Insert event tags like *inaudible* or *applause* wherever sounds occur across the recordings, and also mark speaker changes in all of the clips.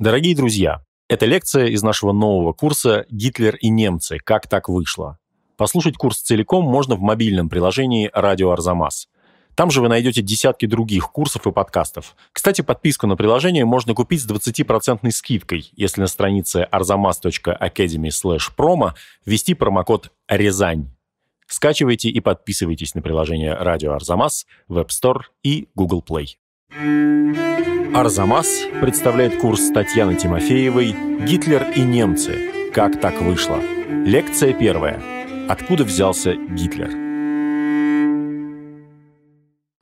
Speaker 1: Дорогие друзья, это лекция из нашего нового курса «Гитлер и немцы. Как так вышло?». Послушать курс целиком можно в мобильном приложении «Радио Арзамас». Там же вы найдете десятки других курсов и подкастов. Кстати, подписку на приложение можно купить с 20% скидкой, если на странице arzamas.academy.com ввести промокод «Рязань». Скачивайте и подписывайтесь на приложение «Радио Арзамас» в App Store и Google Play. Арзамас представляет курс Татьяны Тимофеевой «Гитлер и немцы. Как так вышло?». Лекция первая. Откуда взялся Гитлер?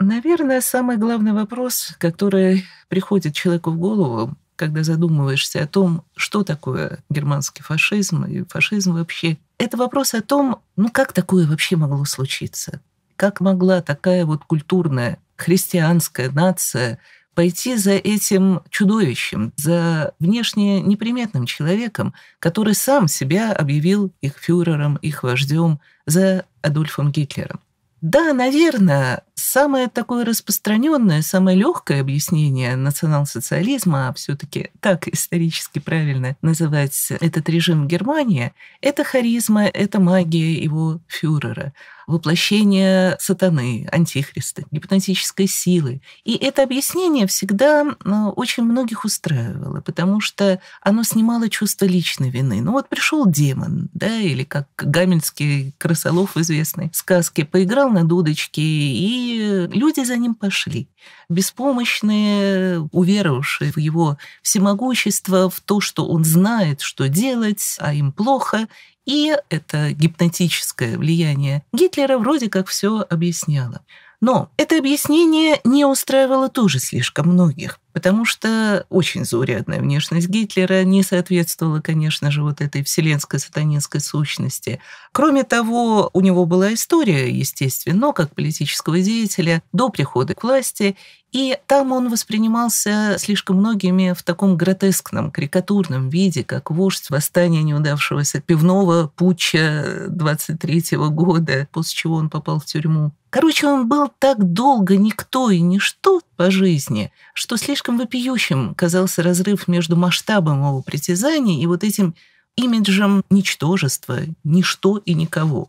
Speaker 2: Наверное, самый главный вопрос, который приходит человеку в голову, когда задумываешься о том, что такое германский фашизм и фашизм вообще, это вопрос о том, ну как такое вообще могло случиться? Как могла такая вот культурная христианская нация пойти за этим чудовищем, за внешне неприметным человеком, который сам себя объявил их фюрером, их вождем, за Адольфом Гитлером. Да, наверное, самое такое распространенное, самое легкое объяснение национал-социализма, а все-таки так исторически правильно называть этот режим Германии, это харизма, это магия его фюрера воплощение сатаны, антихриста, гипнотической силы. И это объяснение всегда ну, очень многих устраивало, потому что оно снимало чувство личной вины. Ну вот пришел демон, да, или как гамельский крысолов в известной сказке, поиграл на дудочке, и люди за ним пошли. Беспомощные, уверовавшие в его всемогущество, в то, что он знает, что делать, а им плохо, и это гипнотическое влияние Гитлера вроде как все объясняло. Но это объяснение не устраивало тоже слишком многих, Потому что очень заурядная внешность Гитлера не соответствовала, конечно же, вот этой вселенской сатанинской сущности. Кроме того, у него была история, естественно, как политического деятеля до прихода к власти, и там он воспринимался слишком многими в таком гротескном, карикатурном виде, как вождь восстания неудавшегося пивного путча 23 года, после чего он попал в тюрьму. Короче, он был так долго никто и ничто по жизни, что слишком Слишком вопиющим казался разрыв между масштабом его притязаний и вот этим имиджем ничтожества, ничто и никого.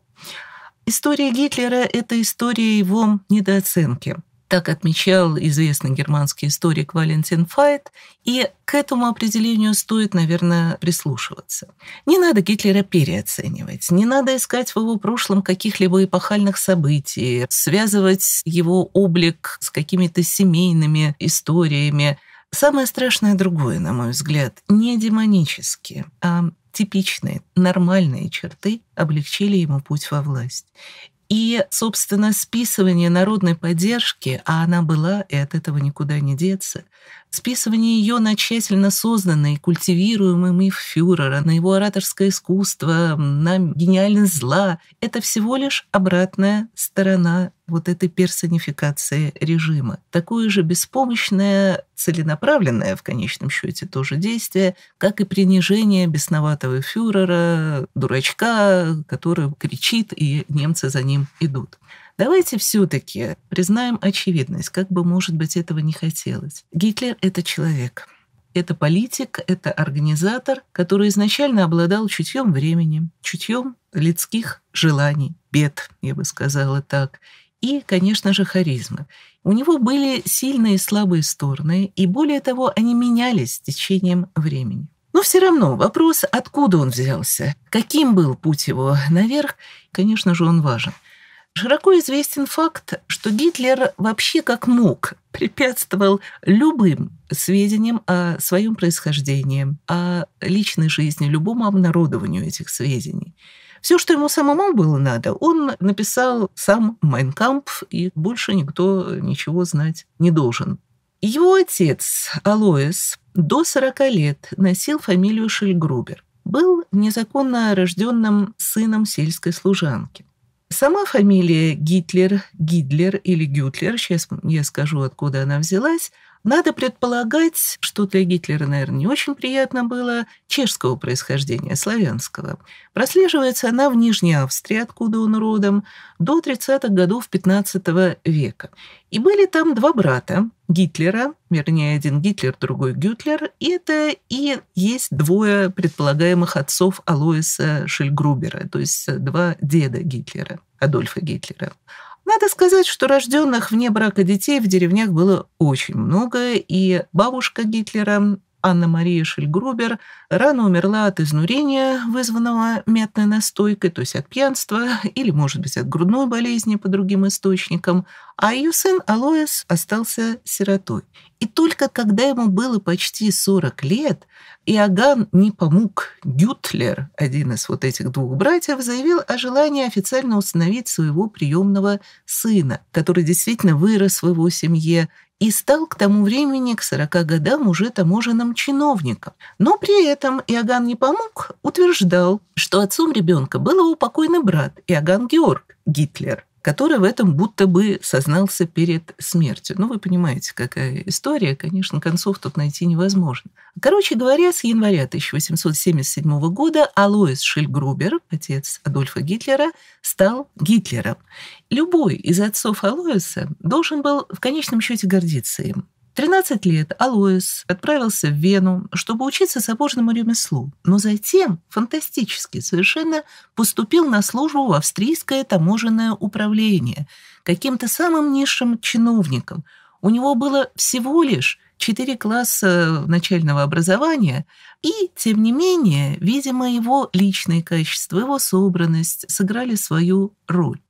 Speaker 2: История Гитлера – это история его недооценки – так отмечал известный германский историк Валентин Файт, и к этому определению стоит, наверное, прислушиваться. Не надо Гитлера переоценивать, не надо искать в его прошлом каких-либо эпохальных событий, связывать его облик с какими-то семейными историями. Самое страшное другое, на мой взгляд, не демонические, а типичные, нормальные черты облегчили ему путь во власть. И, собственно, списывание народной поддержки, а она была, и от этого никуда не деться, списывание ее на тщательно созданный, культивируемый миф фюрера, на его ораторское искусство, на гениальность зла — это всего лишь обратная сторона вот этой персонификации режима. Такое же беспомощное, целенаправленное в конечном счете тоже действие, как и принижение бесноватого фюрера, дурачка, который кричит, и немцы за ним идут. Давайте все-таки признаем очевидность, как бы, может быть, этого не хотелось. Гитлер — это человек. Это политик, это организатор, который изначально обладал чутьем времени, чутьем людских желаний, бед, я бы сказала так, и, конечно же, харизмы. У него были сильные и слабые стороны, и более того, они менялись с течением времени. Но все равно вопрос, откуда он взялся, каким был путь его наверх, конечно же, он важен. Широко известен факт, что Гитлер вообще как мог препятствовал любым сведениям о своем происхождении, о личной жизни, любому обнародованию этих сведений. Все, что ему самому было надо, он написал сам Майнкамп, и больше никто ничего знать не должен. Его отец, Алоэс, до 40 лет носил фамилию Шельгрубер. Был незаконно рожденным сыном сельской служанки. Сама фамилия Гитлер, Гидлер или Гютлер, сейчас я скажу, откуда она взялась, надо предполагать, что для Гитлера, наверное, не очень приятно было, чешского происхождения, славянского. Прослеживается она в Нижней Австрии, откуда он родом, до 30-х годов XV века. И были там два брата Гитлера, вернее, один Гитлер, другой Гютлер, и это и есть двое предполагаемых отцов Алоиса Шельгрубера, то есть два деда Гитлера, Адольфа Гитлера. Надо сказать, что рожденных вне брака детей в деревнях было очень много, и бабушка Гитлера Анна-Мария Шельгрубер рано умерла от изнурения, вызванного метной настойкой, то есть от пьянства или, может быть, от грудной болезни по другим источникам, а ее сын Алоэс остался сиротой. И только когда ему было почти 40 лет, Иоганн не помог. Гютлер, один из вот этих двух братьев, заявил о желании официально установить своего приемного сына, который действительно вырос в его семье и стал к тому времени, к 40 годам, уже таможенным чиновником. Но при этом Иоганн не помог, утверждал, что отцом ребенка был его покойный брат Иоганн Георг Гитлер который в этом будто бы сознался перед смертью. Ну, вы понимаете, какая история, конечно, концов тут найти невозможно. Короче говоря, с января 1877 года Алоис Шильгрубер, отец Адольфа Гитлера, стал Гитлером. Любой из отцов Алоиса должен был в конечном счете гордиться им. 13 лет Алоис отправился в Вену, чтобы учиться сапожному ремеслу, но затем, фантастически совершенно, поступил на службу в австрийское таможенное управление каким-то самым низшим чиновником. У него было всего лишь четыре класса начального образования, и, тем не менее, видимо, его личные качества, его собранность сыграли свою роль.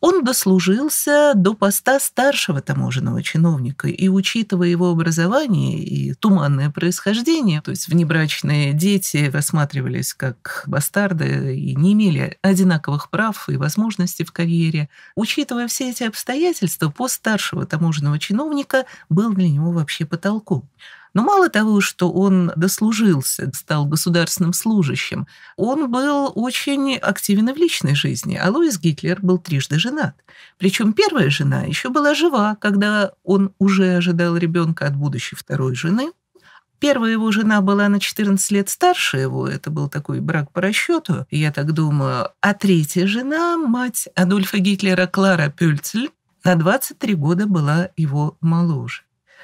Speaker 2: Он дослужился до поста старшего таможенного чиновника, и учитывая его образование и туманное происхождение, то есть внебрачные дети рассматривались как бастарды и не имели одинаковых прав и возможностей в карьере, учитывая все эти обстоятельства, пост старшего таможенного чиновника был для него вообще потолком. Но мало того, что он дослужился, стал государственным служащим, он был очень активен в личной жизни. А Луис Гитлер был трижды женат. Причем первая жена еще была жива, когда он уже ожидал ребенка от будущей второй жены. Первая его жена была на 14 лет старше его, это был такой брак по расчету, я так думаю. А третья жена, мать Адольфа Гитлера Клара Пюльцель, на 23 года была его моложе.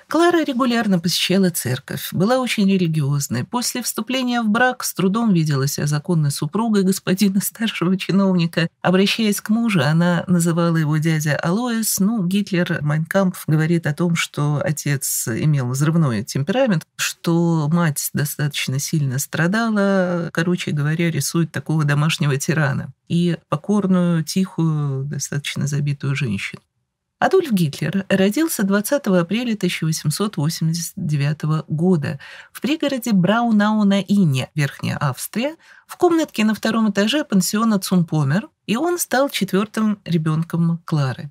Speaker 2: Клара регулярно посещала церковь, была очень религиозной. После вступления в брак с трудом виделась о законной супругой господина старшего чиновника. Обращаясь к мужу, она называла его дядя Алоэс. Ну, Гитлер, Майнкамп говорит о том, что отец имел взрывной темперамент, что мать достаточно сильно страдала. Короче говоря, рисует такого домашнего тирана и покорную, тихую, достаточно забитую женщину. Адольф Гитлер родился 20 апреля 1889 года в пригороде Браунау на Ине, Верхняя Австрия, в комнатке на втором этаже пансиона Цумпомер, и он стал четвертым ребенком Клары.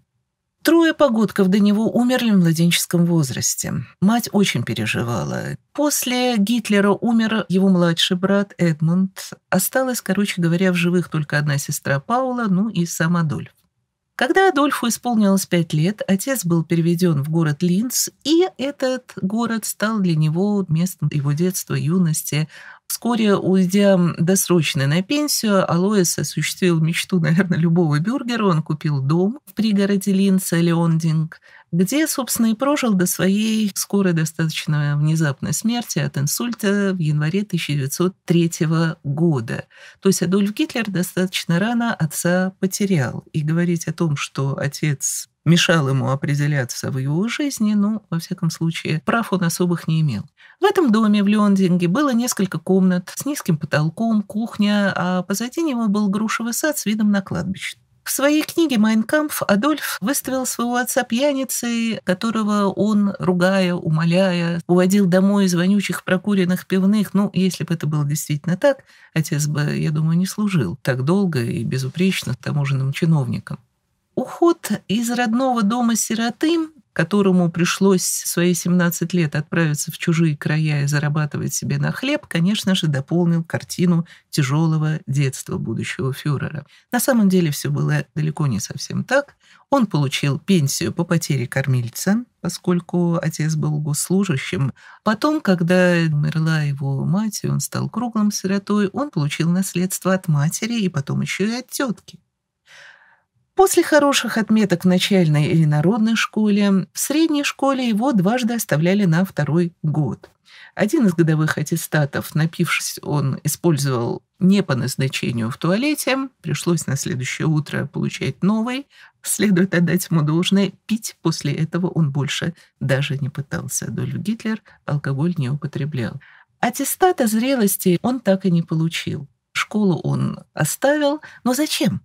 Speaker 2: Трое погодков до него умерли в младенческом возрасте. Мать очень переживала. После Гитлера умер его младший брат Эдмунд. Осталась, короче говоря, в живых только одна сестра Паула, ну и сам Адольф. Когда Адольфу исполнилось пять лет, отец был переведен в город Линц, и этот город стал для него местом его детства, юности, Вскоре, уйдя досрочно на пенсию, Алоис осуществил мечту, наверное, любого бюргера. Он купил дом в пригороде Линца, Леондинг, где, собственно, и прожил до своей скорой достаточно внезапной смерти от инсульта в январе 1903 года. То есть Адольф Гитлер достаточно рано отца потерял. И говорить о том, что отец мешал ему определяться в его жизни, но, во всяком случае, прав он особых не имел. В этом доме в Лёндинге было несколько комнат с низким потолком, кухня, а позади него был грушевый сад с видом на кладбище. В своей книге «Майнкампф» Адольф выставил своего отца пьяницей, которого он, ругая, умоляя, уводил домой из вонючих прокуренных пивных. Ну, если бы это было действительно так, отец бы, я думаю, не служил так долго и безупречно таможенным чиновником. Уход из родного дома сироты, которому пришлось в свои 17 лет отправиться в чужие края и зарабатывать себе на хлеб, конечно же, дополнил картину тяжелого детства будущего фюрера. На самом деле все было далеко не совсем так. Он получил пенсию по потере кормильца, поскольку отец был госслужащим. Потом, когда умерла его мать, и он стал круглым сиротой, он получил наследство от матери и потом еще и от тетки. После хороших отметок в начальной или народной школе, в средней школе его дважды оставляли на второй год. Один из годовых аттестатов, напившись, он использовал не по назначению в туалете, пришлось на следующее утро получать новый. Следует отдать ему должное, пить после этого он больше даже не пытался. Адольф Гитлер алкоголь не употреблял. Аттестата зрелости он так и не получил. Школу он оставил, но зачем?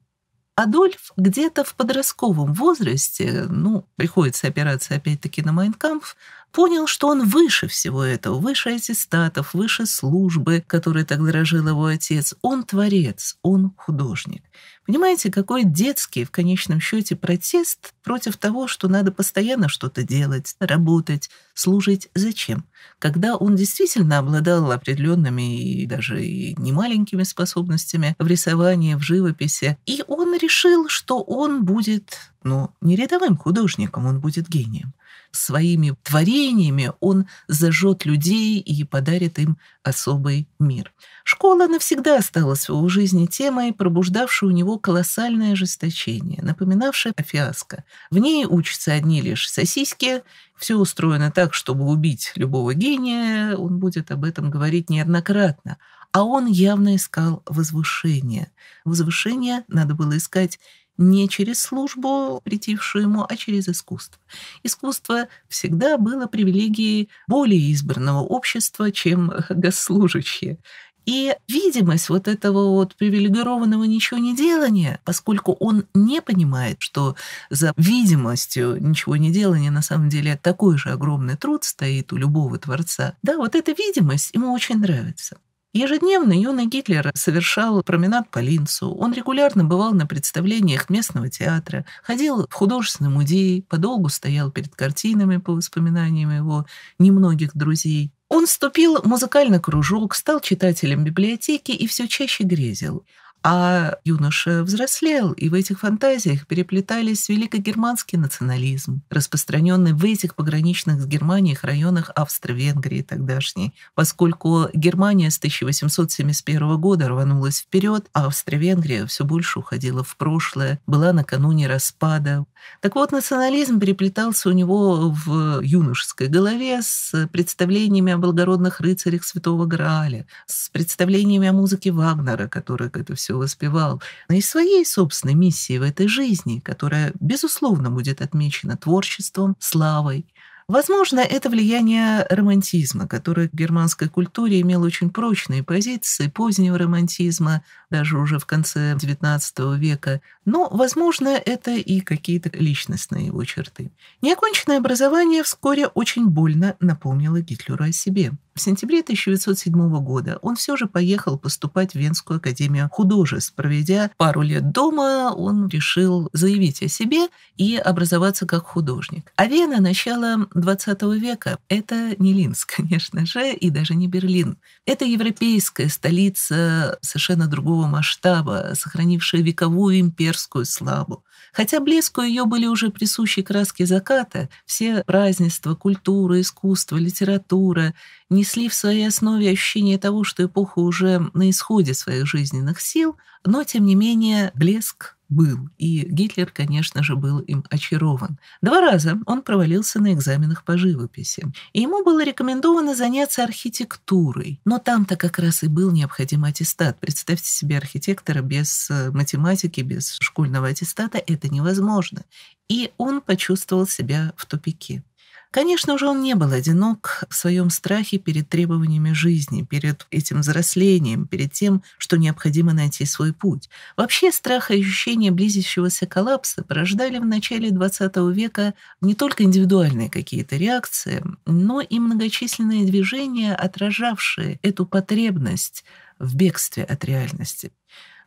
Speaker 2: Адольф где-то в подростковом возрасте, ну, приходится опираться опять-таки на Майнкампф, понял, что он выше всего этого, выше аттестатов, выше службы, которой так дорожил его отец. Он творец, он художник. Понимаете, какой детский, в конечном счете, протест против того, что надо постоянно что-то делать, работать, служить. Зачем? Когда он действительно обладал определенными и даже и немаленькими способностями в рисовании, в живописи, и он решил, что он будет, ну, не рядовым художником, он будет гением своими творениями он зажжет людей и подарит им особый мир. Школа навсегда осталась в его жизни темой, пробуждавшей у него колоссальное ожесточение, напоминавшей о фиаско. В ней учатся одни лишь сосиски, все устроено так, чтобы убить любого гения, он будет об этом говорить неоднократно. А он явно искал возвышение. Возвышение надо было искать не через службу, притившую ему, а через искусство. Искусство всегда было привилегией более избранного общества, чем госслужащие. И видимость вот этого вот привилегированного ничего не делания, поскольку он не понимает, что за видимостью ничего не делания на самом деле такой же огромный труд стоит у любого творца, да, вот эта видимость ему очень нравится. Ежедневно юный Гитлер совершал променад по Линцу. Он регулярно бывал на представлениях местного театра, ходил в художественный музей, подолгу стоял перед картинами по воспоминаниям его немногих друзей. Он вступил в музыкальный кружок, стал читателем библиотеки и все чаще грезил. А юноша взрослел, и в этих фантазиях переплетались великогерманский национализм, распространенный в этих пограничных с Германией районах Австро-Венгрии тогдашней, поскольку Германия с 1871 года рванулась вперед, а Австро-Венгрия все больше уходила в прошлое, была накануне распада. Так вот, национализм переплетался у него в юношеской голове с представлениями о благородных рыцарях Святого Грааля, с представлениями о музыке Вагнера, который это все воспевал, но и своей собственной миссии в этой жизни, которая, безусловно, будет отмечена творчеством, славой, Возможно, это влияние романтизма, который в германской культуре имел очень прочные позиции позднего романтизма, даже уже в конце XIX века, но, возможно, это и какие-то личностные его черты. Неоконченное образование вскоре очень больно напомнило Гитлеру о себе. В сентябре 1907 года он все же поехал поступать в Венскую академию художеств. Проведя пару лет дома, он решил заявить о себе и образоваться как художник. А Вена – начало 20 века. Это не Линц, *laughs* конечно же, и даже не Берлин. Это европейская столица совершенно другого масштаба, сохранившая вековую имперскую мирскую славу. Хотя блеску ее были уже присущи краски заката, все празднества, культура, искусство, литература несли в своей основе ощущение того, что эпоха уже на исходе своих жизненных сил, но, тем не менее, блеск был. И Гитлер, конечно же, был им очарован. Два раза он провалился на экзаменах по живописи. И ему было рекомендовано заняться архитектурой. Но там-то как раз и был необходим аттестат. Представьте себе архитектора без э, математики, без школьного аттестата. Это невозможно. И он почувствовал себя в тупике. Конечно же, он не был одинок в своем страхе перед требованиями жизни, перед этим взрослением, перед тем, что необходимо найти свой путь. Вообще страх и ощущение близящегося коллапса порождали в начале XX века не только индивидуальные какие-то реакции, но и многочисленные движения, отражавшие эту потребность в бегстве от реальности.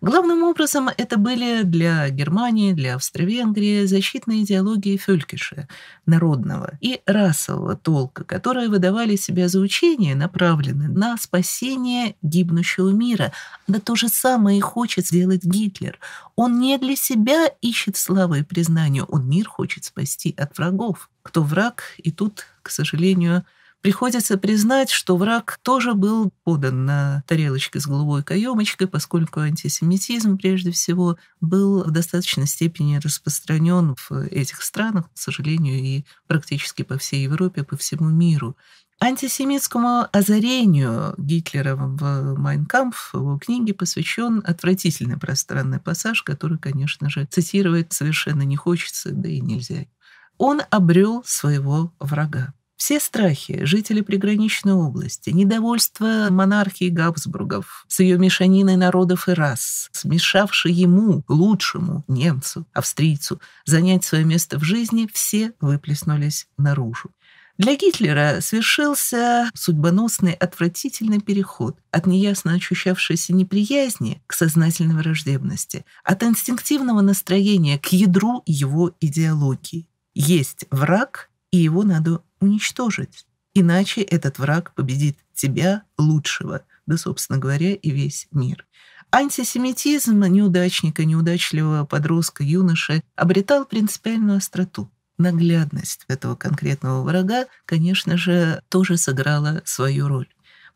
Speaker 2: Главным образом это были для Германии, для Австро-Венгрии защитные идеологии фелькиша, народного и расового толка, которые выдавали себя за учения, направленные на спасение гибнущего мира. Да то же самое и хочет сделать Гитлер. Он не для себя ищет славы и признания, он мир хочет спасти от врагов. Кто враг, и тут, к сожалению, Приходится признать, что враг тоже был подан на тарелочке с голубой каемочкой, поскольку антисемитизм, прежде всего, был в достаточной степени распространен в этих странах, к сожалению, и практически по всей Европе, по всему миру. Антисемитскому озарению Гитлера в «Майнкампф» в его книге посвящен отвратительный пространный пассаж, который, конечно же, цитировать совершенно не хочется, да и нельзя. Он обрел своего врага. Все страхи жителей приграничной области, недовольство монархии Габсбургов с ее мешаниной народов и рас, смешавшей ему, лучшему немцу, австрийцу, занять свое место в жизни, все выплеснулись наружу. Для Гитлера совершился судьбоносный отвратительный переход от неясно ощущавшейся неприязни к сознательной враждебности, от инстинктивного настроения к ядру его идеологии. Есть враг, и его надо уничтожить. Иначе этот враг победит тебя, лучшего, да, собственно говоря, и весь мир. Антисемитизм неудачника, неудачливого подростка, юноши обретал принципиальную остроту. Наглядность этого конкретного врага, конечно же, тоже сыграла свою роль.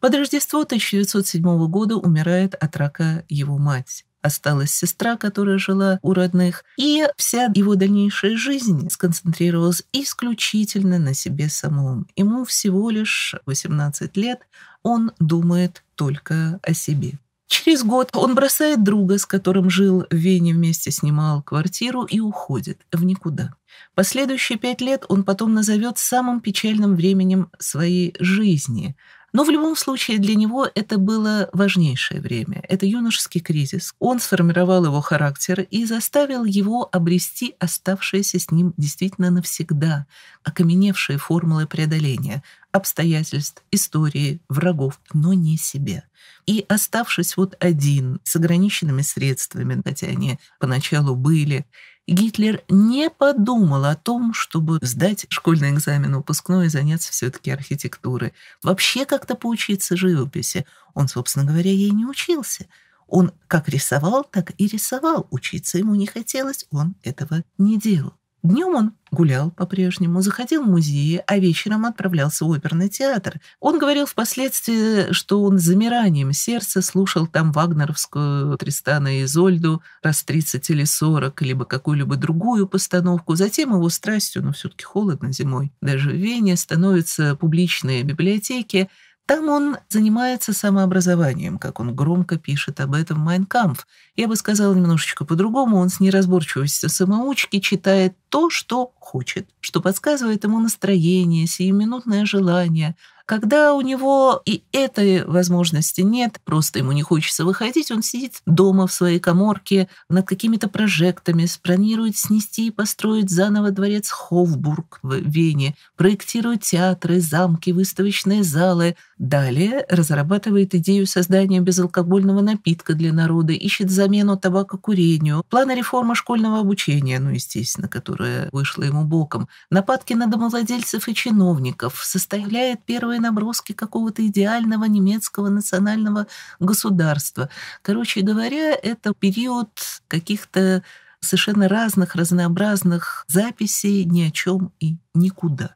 Speaker 2: Под Рождество 1907 года умирает от рака его мать осталась сестра, которая жила у родных, и вся его дальнейшая жизнь сконцентрировалась исключительно на себе самом. Ему всего лишь 18 лет, он думает только о себе. Через год он бросает друга, с которым жил в Вене вместе, снимал квартиру и уходит в никуда. Последующие пять лет он потом назовет самым печальным временем своей жизни, но в любом случае для него это было важнейшее время. Это юношеский кризис. Он сформировал его характер и заставил его обрести оставшиеся с ним действительно навсегда окаменевшие формулы преодоления, обстоятельств, истории, врагов, но не себе. И оставшись вот один, с ограниченными средствами, хотя они поначалу были, Гитлер не подумал о том, чтобы сдать школьный экзамен выпускной и заняться все-таки архитектурой. Вообще как-то поучиться живописи. Он, собственно говоря, ей не учился. Он как рисовал, так и рисовал. Учиться ему не хотелось, он этого не делал. Днем он гулял по-прежнему, заходил в музеи, а вечером отправлялся в оперный театр. Он говорил впоследствии, что он с замиранием сердца слушал там вагнеровскую Тристана и Изольду раз 30 или 40, либо какую-либо другую постановку. Затем его страстью, но все-таки холодно зимой, даже в Вене, становятся публичные библиотеки – там он занимается самообразованием, как он громко пишет об этом в Майнкамф. Я бы сказала немножечко по-другому, он с неразборчивостью самоучки читает то, что хочет, что подсказывает ему настроение, сиюминутное желание, когда у него и этой возможности нет, просто ему не хочется выходить, он сидит дома в своей коморке над какими-то прожектами, спланирует снести и построить заново дворец Хофбург в Вене, проектирует театры, замки, выставочные залы. Далее разрабатывает идею создания безалкогольного напитка для народа, ищет замену табакокурению, планы реформы школьного обучения, ну, естественно, которая вышла ему боком, нападки на домовладельцев и чиновников, составляет первые первые наброски какого-то идеального немецкого национального государства. Короче говоря, это период каких-то совершенно разных, разнообразных записей ни о чем и никуда.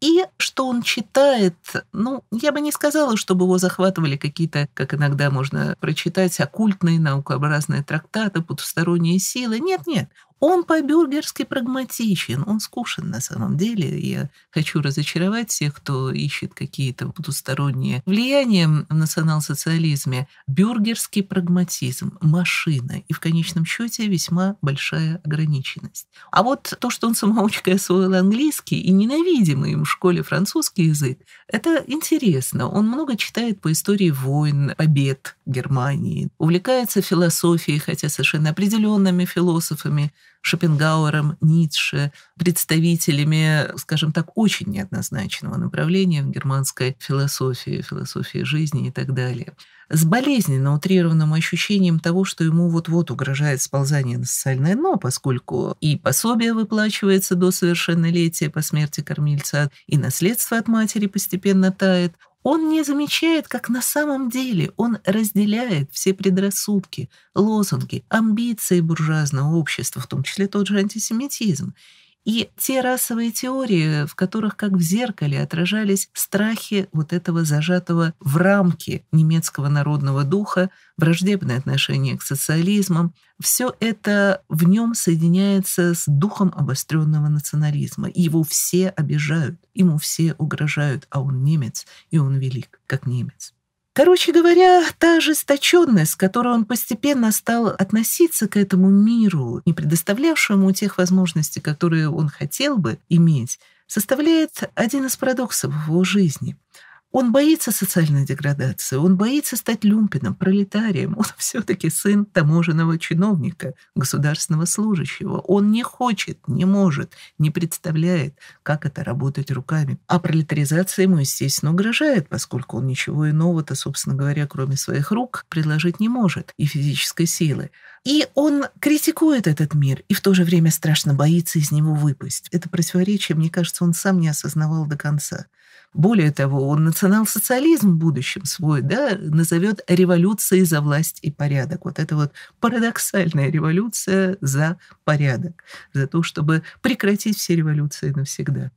Speaker 2: И что он читает, ну, я бы не сказала, чтобы его захватывали какие-то, как иногда можно прочитать, оккультные, наукообразные трактаты, потусторонние силы. Нет-нет, он по-бюргерски прагматичен, он скушен на самом деле. Я хочу разочаровать всех, кто ищет какие-то потусторонние влияния в национал-социализме. Бюргерский прагматизм, машина и в конечном счете весьма большая ограниченность. А вот то, что он самоучкой освоил английский и ненавидимый им в школе французский язык, это интересно. Он много читает по истории войн, побед Германии, увлекается философией, хотя совершенно определенными философами, Шопенгауэром, Ницше, представителями, скажем так, очень неоднозначного направления в германской философии, философии жизни и так далее. С болезненно утрированным ощущением того, что ему вот-вот угрожает сползание на социальное дно, поскольку и пособие выплачивается до совершеннолетия по смерти кормильца, и наследство от матери постепенно тает, он не замечает, как на самом деле он разделяет все предрассудки, лозунги, амбиции буржуазного общества, в том числе тот же антисемитизм, и те расовые теории, в которых как в зеркале отражались страхи вот этого зажатого в рамки немецкого народного духа, враждебное отношение к социализмам, все это в нем соединяется с духом обостренного национализма. Его все обижают, ему все угрожают, а он немец, и он велик, как немец. Короче говоря, та ожесточенность, с которой он постепенно стал относиться к этому миру, не предоставлявшему тех возможностей, которые он хотел бы иметь, составляет один из парадоксов его жизни. Он боится социальной деградации, он боится стать люмпином, пролетарием. Он *laughs* все-таки сын таможенного чиновника, государственного служащего. Он не хочет, не может, не представляет, как это работать руками. А пролетаризация ему, естественно, угрожает, поскольку он ничего иного-то, собственно говоря, кроме своих рук, предложить не может и физической силы. И он критикует этот мир и в то же время страшно боится из него выпасть. Это противоречие, мне кажется, он сам не осознавал до конца. Более того, он национал-социализм в будущем свой да, назовет революцией за власть и порядок. Вот это вот парадоксальная революция за порядок, за то, чтобы прекратить все революции навсегда.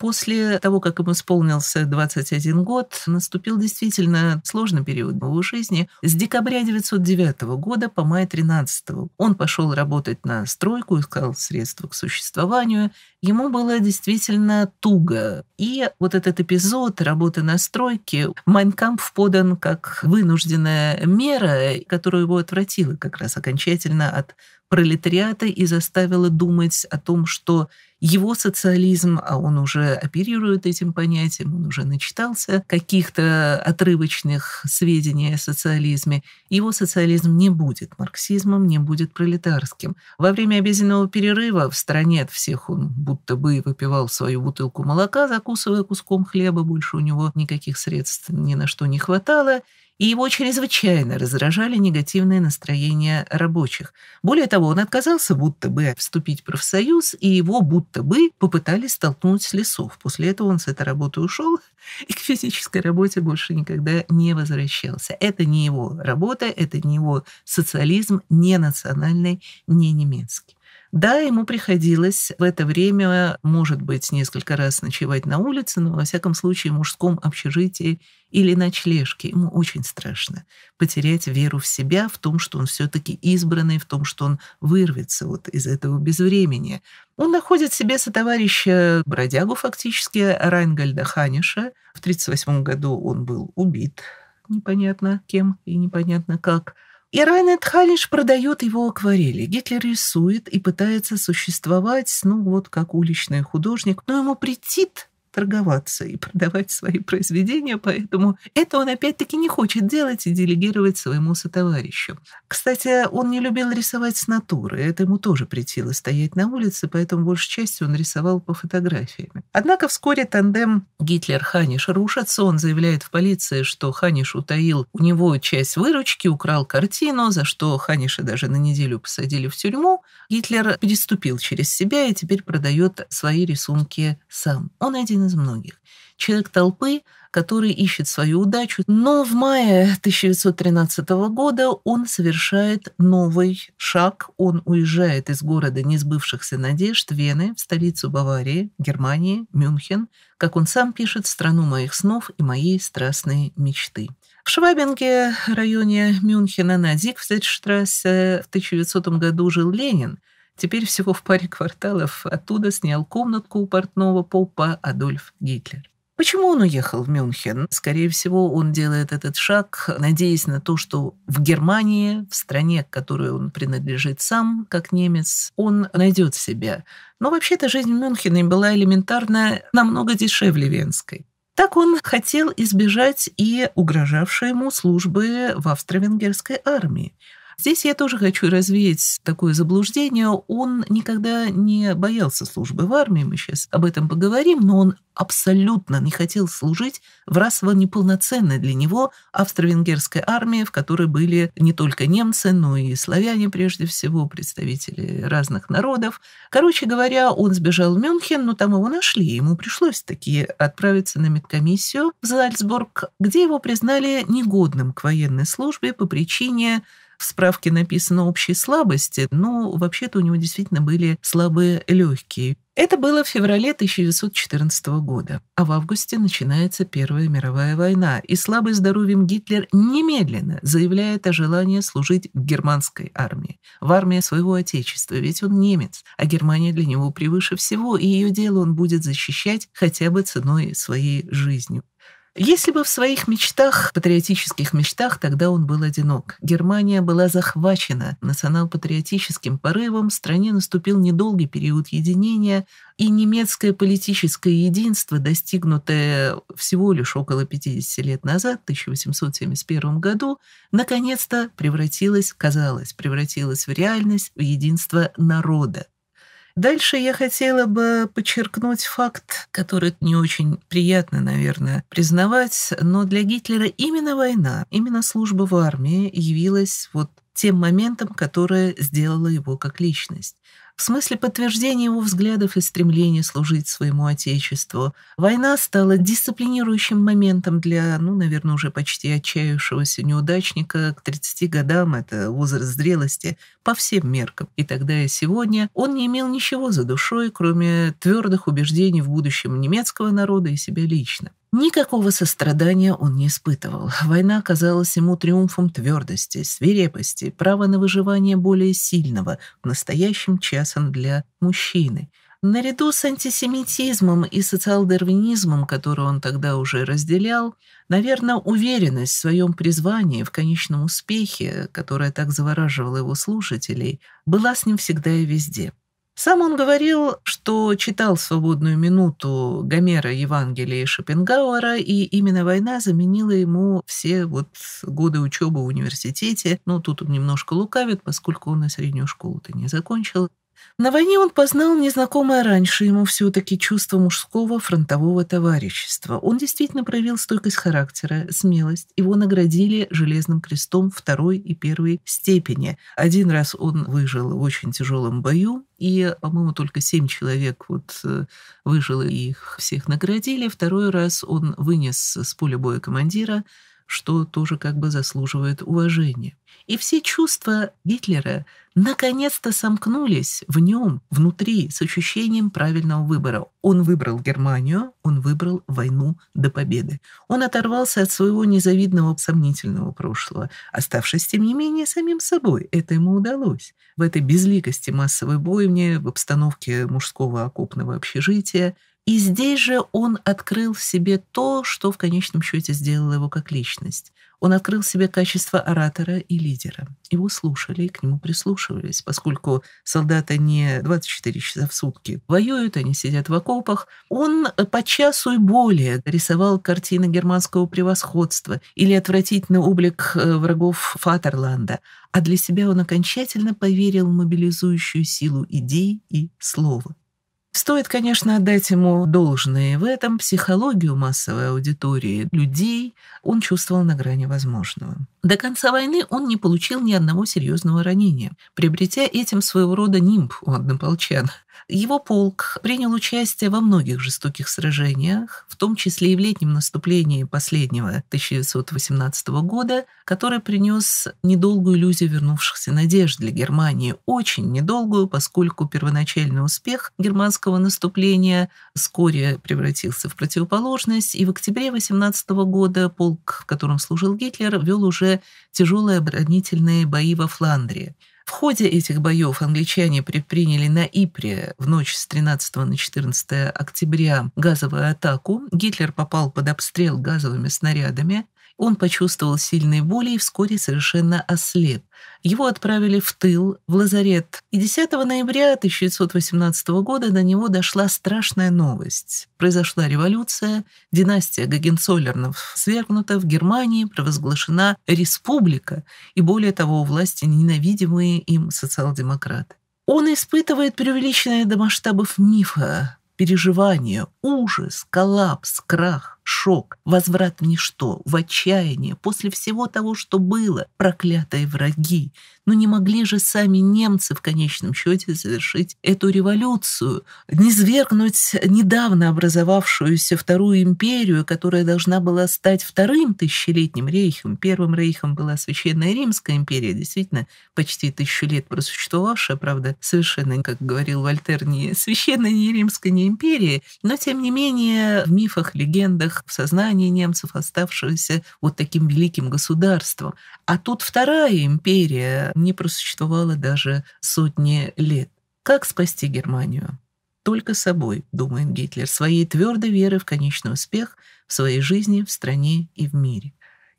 Speaker 2: После того, как ему исполнился 21 год, наступил действительно сложный период его жизни. С декабря 1909 года по май 13 он пошел работать на стройку, искал средства к существованию. Ему было действительно туго. И вот этот эпизод работы на стройке Майнкампф подан как вынужденная мера, которая его отвратила как раз окончательно от пролетариата и заставила думать о том, что его социализм, а он уже оперирует этим понятием, он уже начитался каких-то отрывочных сведений о социализме, его социализм не будет марксизмом, не будет пролетарским. Во время обеденного перерыва в стране от всех он будто бы выпивал свою бутылку молока, закусывая куском хлеба, больше у него никаких средств ни на что не хватало, и его чрезвычайно раздражали негативные настроения рабочих. Более того, он отказался будто бы вступить в профсоюз, и его будто бы попытались столкнуть с лесов. После этого он с этой работы ушел *laughs* и к физической работе больше никогда не возвращался. Это не его работа, это не его социализм, не национальный, не немецкий. Да, ему приходилось в это время, может быть, несколько раз ночевать на улице, но во всяком случае в мужском общежитии или ночлежке. Ему очень страшно потерять веру в себя, в том, что он все-таки избранный, в том, что он вырвется вот из этого безвремени. Он находит себе сотоварища бродягу фактически Райнгальда Ханиша. В 1938 году он был убит непонятно кем и непонятно как – и Райнет Халиш продает его акварели. Гитлер рисует и пытается существовать, ну вот как уличный художник, но ему претит торговаться и *laughs* продавать свои произведения, поэтому это он опять-таки не хочет делать и делегировать своему сотоварищу. Кстати, он не любил рисовать с натуры, это ему тоже притило стоять на улице, поэтому большей частью он рисовал по фотографиям. Однако вскоре тандем Гитлер-Ханиш рушится, он заявляет в полиции, что Ханиш утаил у него часть выручки, украл картину, за что Ханиша даже на неделю посадили в тюрьму. Гитлер переступил через себя и теперь продает свои рисунки сам. Он один один из многих. Человек толпы, который ищет свою удачу. Но в мае 1913 года он совершает новый шаг. Он уезжает из города несбывшихся надежд Вены в столицу Баварии, Германии, Мюнхен, как он сам пишет, страну моих снов и моей страстной мечты. В Швабинге, районе Мюнхена, на Зигфельдштрассе в 1900 году жил Ленин, Теперь всего в паре кварталов оттуда снял комнатку у портного попа Адольф Гитлер. Почему он уехал в Мюнхен? Скорее всего, он делает этот шаг, надеясь на то, что в Германии, в стране, к которой он принадлежит сам, как немец, он найдет себя. Но вообще-то жизнь в Мюнхене была элементарная, намного дешевле венской. Так он хотел избежать и угрожавшей ему службы в австро-венгерской армии. Здесь я тоже хочу развеять такое заблуждение. Он никогда не боялся службы в армии, мы сейчас об этом поговорим, но он абсолютно не хотел служить в расово неполноценной для него австро-венгерской армии, в которой были не только немцы, но и славяне прежде всего, представители разных народов. Короче говоря, он сбежал в Мюнхен, но там его нашли, ему пришлось таки отправиться на медкомиссию в Зальцбург, где его признали негодным к военной службе по причине в справке написано «общие слабости», но вообще-то у него действительно были слабые легкие. Это было в феврале 1914 года, а в августе начинается Первая мировая война, и слабый здоровьем Гитлер немедленно заявляет о желании служить в германской армии, в армии своего отечества, ведь он немец, а Германия для него превыше всего, и ее дело он будет защищать хотя бы ценой своей жизнью. Если бы в своих мечтах, патриотических мечтах, тогда он был одинок. Германия была захвачена национал-патриотическим порывом, в стране наступил недолгий период единения, и немецкое политическое единство, достигнутое всего лишь около 50 лет назад, в 1871 году, наконец-то превратилось, казалось, превратилось в реальность, в единство народа. Дальше я хотела бы подчеркнуть факт, который не очень приятно, наверное, признавать, но для Гитлера именно война, именно служба в армии явилась вот тем моментом, которое сделало его как личность в смысле подтверждения его взглядов и стремления служить своему Отечеству. Война стала дисциплинирующим моментом для, ну, наверное, уже почти отчаявшегося неудачника к 30 годам, это возраст зрелости, по всем меркам. И тогда и сегодня он не имел ничего за душой, кроме твердых убеждений в будущем немецкого народа и себя лично. Никакого сострадания он не испытывал. Война оказалась ему триумфом твердости, свирепости, права на выживание более сильного, в настоящем часом для мужчины. Наряду с антисемитизмом и социал-дарвинизмом, который он тогда уже разделял, наверное, уверенность в своем призвании, в конечном успехе, которая так завораживала его слушателей, была с ним всегда и везде – сам он говорил, что читал в свободную минуту Гомера, Евангелия и Шопенгауэра, и именно война заменила ему все вот годы учебы в университете. Ну, тут он немножко лукавит, поскольку он и среднюю школу-то не закончил. На войне он познал незнакомое раньше ему все-таки чувство мужского фронтового товарищества. Он действительно проявил стойкость характера, смелость. Его наградили железным крестом второй и первой степени. Один раз он выжил в очень тяжелом бою, и, по-моему, только семь человек вот э, выжило, и их всех наградили. Второй раз он вынес с поля боя командира что тоже как бы заслуживает уважения. И все чувства Гитлера наконец-то сомкнулись в нем, внутри, с ощущением правильного выбора. Он выбрал Германию, он выбрал войну до победы. Он оторвался от своего незавидного, сомнительного прошлого, оставшись, тем не менее, самим собой. Это ему удалось. В этой безликости массовой бойни, в обстановке мужского окопного общежития – и здесь же он открыл в себе то, что в конечном счете сделало его как личность. Он открыл в себе качество оратора и лидера. Его слушали и к нему прислушивались, поскольку солдаты не 24 часа в сутки воюют, они сидят в окопах. Он э, по часу и более рисовал картины германского превосходства или отвратительный облик э, врагов Фатерланда, а для себя он окончательно поверил в мобилизующую силу идей и слова. Стоит, конечно, отдать ему должное. В этом психологию массовой аудитории людей он чувствовал на грани возможного. До конца войны он не получил ни одного серьезного ранения, приобретя этим своего рода нимб у однополчан. Его полк принял участие во многих жестоких сражениях, в том числе и в летнем наступлении последнего 1918 года, который принес недолгую иллюзию вернувшихся надежд для Германии, очень недолгую, поскольку первоначальный успех германского наступления вскоре превратился в противоположность, и в октябре 18 года полк, в котором служил Гитлер, вел уже тяжелые оборонительные бои во Фландрии – в ходе этих боев англичане предприняли на Ипре в ночь с 13 на 14 октября газовую атаку. Гитлер попал под обстрел газовыми снарядами. Он почувствовал сильные боли и вскоре совершенно ослеп. Его отправили в тыл, в лазарет. И 10 ноября 1918 года до него дошла страшная новость. Произошла революция, династия Гагенцоллернов свергнута, в Германии провозглашена республика и, более того, у власти ненавидимые им социал-демократы. Он испытывает преувеличенное до масштабов мифа переживания, ужас, коллапс, крах шок, возврат в ничто, в отчаяние после всего того, что было, проклятые враги. Но не могли же сами немцы в конечном счете завершить эту революцию, низвергнуть недавно образовавшуюся Вторую империю, которая должна была стать вторым тысячелетним рейхом. Первым рейхом была Священная Римская империя, действительно, почти тысячу лет просуществовавшая, правда, совершенно, как говорил Вольтер, не священная, не римская, не империя, но, тем не менее, в мифах, легендах, в сознании немцев, оставшегося вот таким великим государством. А тут Вторая империя, не просуществовала даже сотни лет. Как спасти Германию? Только собой, думает Гитлер, своей твердой веры в конечный успех в своей жизни, в стране и в мире.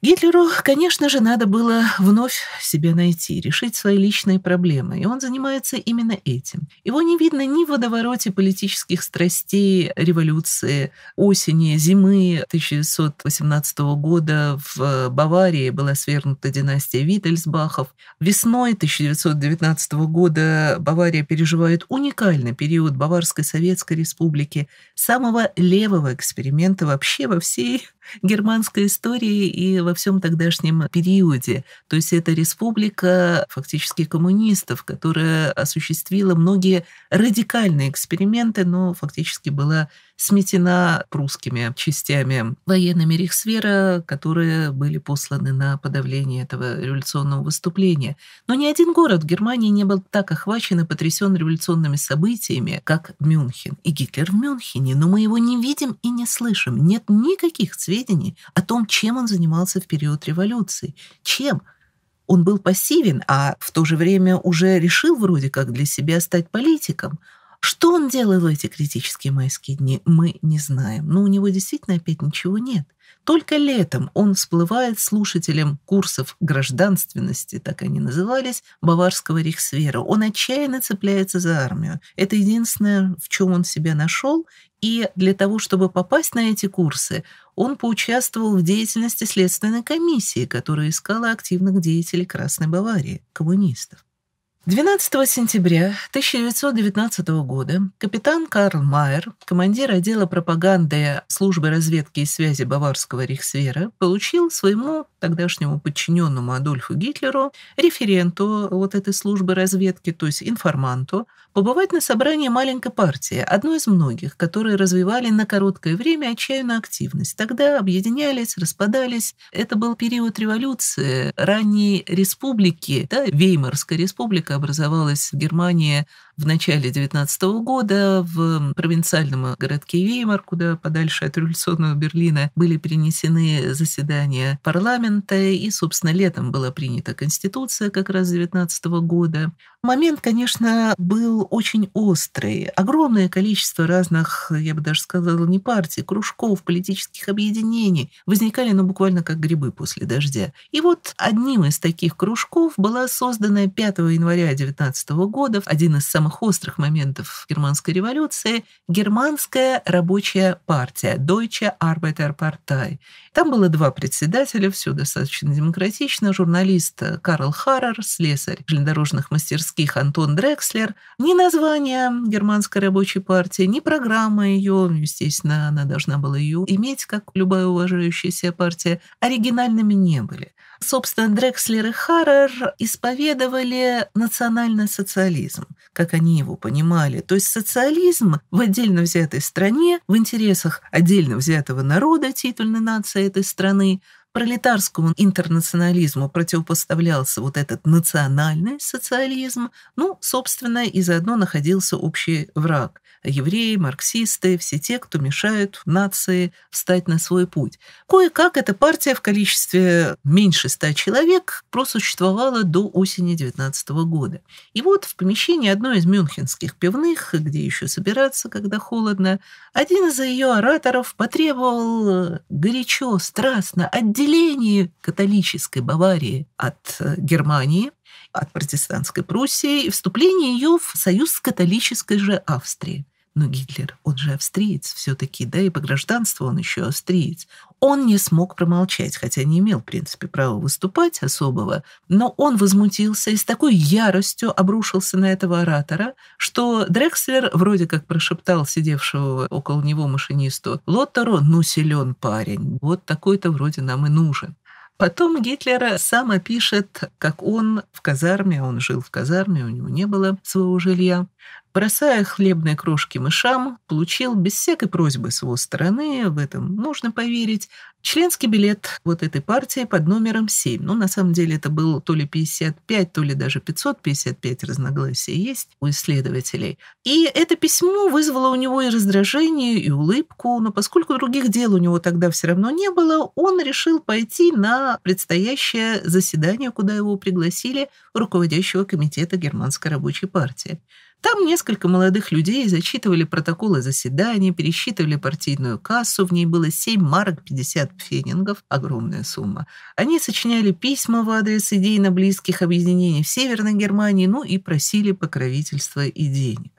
Speaker 2: Гитлеру, конечно же, надо было вновь себя найти, решить свои личные проблемы, и он занимается именно этим. Его не видно ни в водовороте политических страстей революции осени, зимы 1918 года в Баварии была свергнута династия Виттельсбахов. Весной 1919 года Бавария переживает уникальный период Баварской Советской Республики, самого левого эксперимента вообще во всей *laughs* германской истории и во во всем тогдашнем периоде. То есть это республика фактически коммунистов, которая осуществила многие радикальные эксперименты, но фактически была сметена прусскими частями военными Рейхсвера, которые были посланы на подавление этого революционного выступления. Но ни один город в Германии не был так охвачен и потрясен революционными событиями, как Мюнхен. И Гитлер в Мюнхене, но мы его не видим и не слышим. Нет никаких сведений о том, чем он занимался в период революции. Чем? он был пассивен, а в то же время уже решил вроде как для себя стать политиком. Что он делал в эти критические майские дни, мы не знаем. Но у него действительно опять ничего нет. Только летом он всплывает слушателем курсов гражданственности, так они назывались, баварского рейхсвера. Он отчаянно цепляется за армию. Это единственное, в чем он себя нашел. И для того, чтобы попасть на эти курсы, он поучаствовал в деятельности следственной комиссии, которая искала активных деятелей Красной Баварии, коммунистов. 12 сентября 1919 года капитан Карл Майер, командир отдела пропаганды службы разведки и связи Баварского рейхсвера, получил своему тогдашнему подчиненному Адольфу Гитлеру, референту вот этой службы разведки, то есть информанту, побывать на собрании маленькой партии, одной из многих, которые развивали на короткое время отчаянную активность. Тогда объединялись, распадались. Это был период революции, ранней республики. Да, Веймарская республика образовалась в Германии в начале 19 года в провинциальном городке Веймар, куда подальше от революционного Берлина были перенесены заседания парламента, и, собственно, летом была принята Конституция как раз 19 года. Момент, конечно, был очень острый. Огромное количество разных, я бы даже сказала, не партий, кружков, политических объединений возникали, ну, буквально как грибы после дождя. И вот одним из таких кружков была создана 5 января 19 года один из самых самых острых моментов германской революции, германская рабочая партия, Deutsche Arbeiterpartei. Там было два председателя, все достаточно демократично, журналист Карл Харрер, слесарь железнодорожных мастерских Антон Дрекслер. Ни название германской рабочей партии, ни программа ее, ну, естественно, она должна была ее иметь, как любая уважающаяся партия, оригинальными не были. Собственно, Дрекслер и Харрер исповедовали национальный социализм, как они его понимали. То есть социализм в отдельно взятой стране, в интересах отдельно взятого народа, титульной нации этой страны, пролетарскому интернационализму противопоставлялся вот этот национальный социализм, ну, собственно, и заодно находился общий враг – евреи, марксисты, все те, кто мешают нации встать на свой путь. Кое-как эта партия в количестве меньше ста человек просуществовала до осени 19 года. И вот в помещении одной из мюнхенских пивных, где еще собираться, когда холодно, один из ее ораторов потребовал э, горячо, страстно, отдельно отделении католической Баварии от э, Германии, от протестантской Пруссии и вступление ее в союз с католической же Австрией. Но Гитлер, он же австриец все-таки, да, и по гражданству он еще австриец. Он не смог промолчать, хотя не имел, в принципе, права выступать особого, но он возмутился и с такой яростью обрушился на этого оратора, что Дрекслер вроде как прошептал сидевшего около него машинисту «Лоттеро, ну силен парень, вот такой-то вроде нам и нужен». Потом Гитлера сам опишет, как он в казарме, он жил в казарме, у него не было своего жилья, бросая хлебные крошки мышам, получил без всякой просьбы с его стороны, в этом нужно поверить, членский билет вот этой партии под номером 7. Ну, на самом деле это было то ли 55, то ли даже 555 разногласий есть у исследователей. И это письмо вызвало у него и раздражение, и улыбку, но поскольку других дел у него тогда все равно не было, он решил пойти на предстоящее заседание, куда его пригласили руководящего комитета Германской рабочей партии. Там несколько молодых людей зачитывали протоколы заседания, пересчитывали партийную кассу, в ней было 7 марок 50 пфенингов, огромная сумма. Они сочиняли письма в адрес идейно близких объединений в Северной Германии, ну и просили покровительства и денег.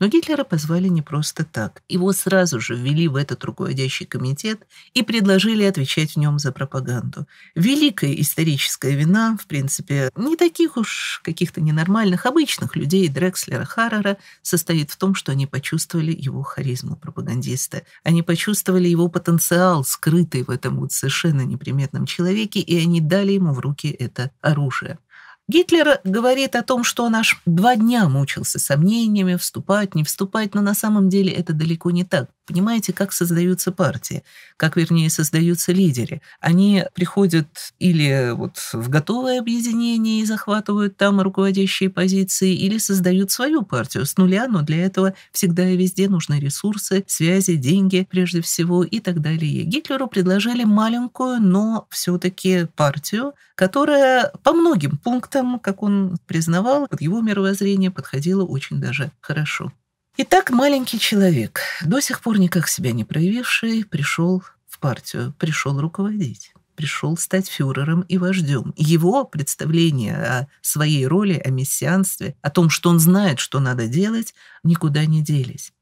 Speaker 2: Но Гитлера позвали не просто так. Его сразу же ввели в этот руководящий комитет и предложили отвечать в нем за пропаганду. Великая историческая вина, в принципе, не таких уж каких-то ненормальных, обычных людей Дрекслера Харрера состоит в том, что они почувствовали его харизму пропагандиста. Они почувствовали его потенциал, скрытый в этом вот совершенно неприметном человеке, и они дали ему в руки это оружие. Гитлер говорит о том, что он аж два дня мучился сомнениями, вступать, не вступать, но на самом деле это далеко не так. Понимаете, как создаются партии, как, вернее, создаются лидеры. Они приходят или вот в готовое объединение и захватывают там руководящие позиции, или создают свою партию с нуля, но для этого всегда и везде нужны ресурсы, связи, деньги прежде всего и так далее. Гитлеру предложили маленькую, но все-таки партию, которая по многим пунктам, как он признавал, под его мировоззрение подходила очень даже хорошо. Итак, маленький человек, до сих пор никак себя не проявивший, пришел в партию, пришел руководить пришел стать фюрером и вождем. Его представление о своей роли, о мессианстве, о том, что он знает, что надо делать, никуда не делись.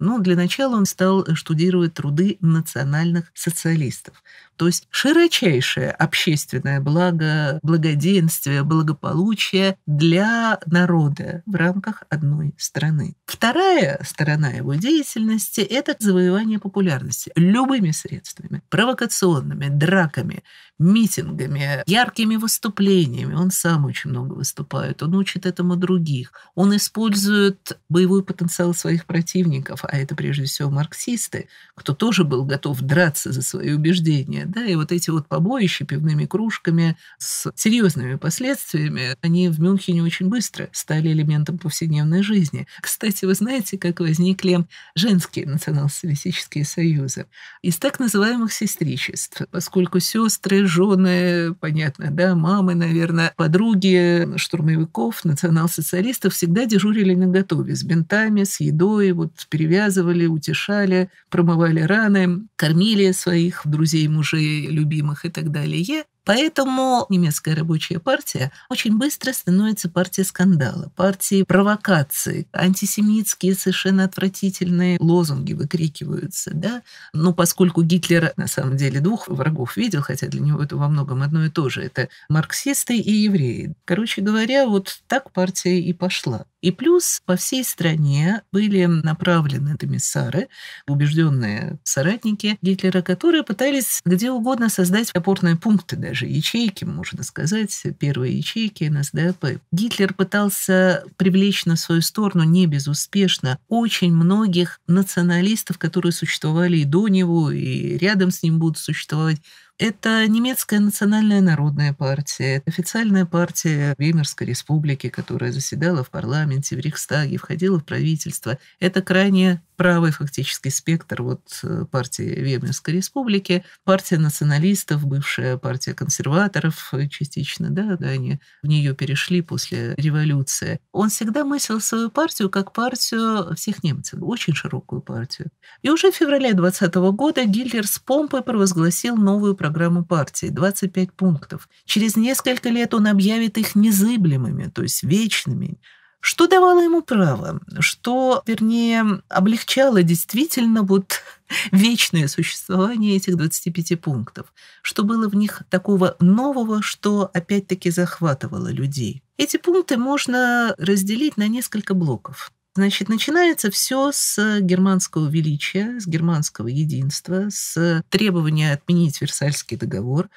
Speaker 2: Но ну, для начала он стал штудировать э, труды национальных социалистов то есть широчайшее общественное благо, благоденствие, благополучие для народа в рамках одной страны. Вторая сторона его деятельности – это завоевание популярности любыми средствами, провокационными, драками, митингами, яркими выступлениями. Он сам очень много выступает, он учит этому других. Он использует боевой потенциал своих противников, а это прежде всего марксисты, кто тоже был готов драться за свои убеждения, да, и вот эти вот побоища пивными кружками с серьезными последствиями, они в Мюнхене очень быстро стали элементом повседневной жизни. Кстати, вы знаете, как возникли женские национал-социалистические союзы? Из так называемых сестричеств, поскольку сестры, жены, понятно, да, мамы, наверное, подруги штурмовиков, национал-социалистов всегда дежурили на готове с бинтами, с едой, вот перевязывали, утешали, промывали раны, кормили своих друзей мужей души любимых и так далее. Поэтому немецкая рабочая партия очень быстро становится партией скандала, партией провокации. Антисемитские совершенно отвратительные лозунги выкрикиваются, да. Но поскольку Гитлер на самом деле двух врагов видел, хотя для него это во многом одно и то же, это марксисты и евреи. Короче говоря, вот так партия и пошла. И плюс по всей стране были направлены комиссары, убежденные соратники Гитлера, которые пытались где угодно создать опорные пункты, даже ячейки, можно сказать, первые ячейки НСДАП. Гитлер пытался привлечь на свою сторону не безуспешно очень многих националистов, которые существовали и до него, и рядом с ним будут существовать это немецкая национальная народная партия, официальная партия Веймарской республики, которая заседала в парламенте, в Рейхстаге, входила в правительство. Это крайне правый фактический спектр вот э, партии Веменской республики, партия националистов, бывшая партия консерваторов э, частично, да, да, они в нее перешли после революции. Он всегда мыслил свою партию как партию всех немцев, очень широкую партию. И уже в феврале 20 года Гитлер с помпой провозгласил новую программу партии, 25 пунктов. Через несколько лет он объявит их незыблемыми, то есть вечными, что давало ему право, что, вернее, облегчало действительно вот *laughs* вечное существование этих 25 пунктов, что было в них такого нового, что опять-таки захватывало людей. Эти пункты можно разделить на несколько блоков. Значит, начинается все с германского величия, с германского единства, с требования отменить Версальский договор,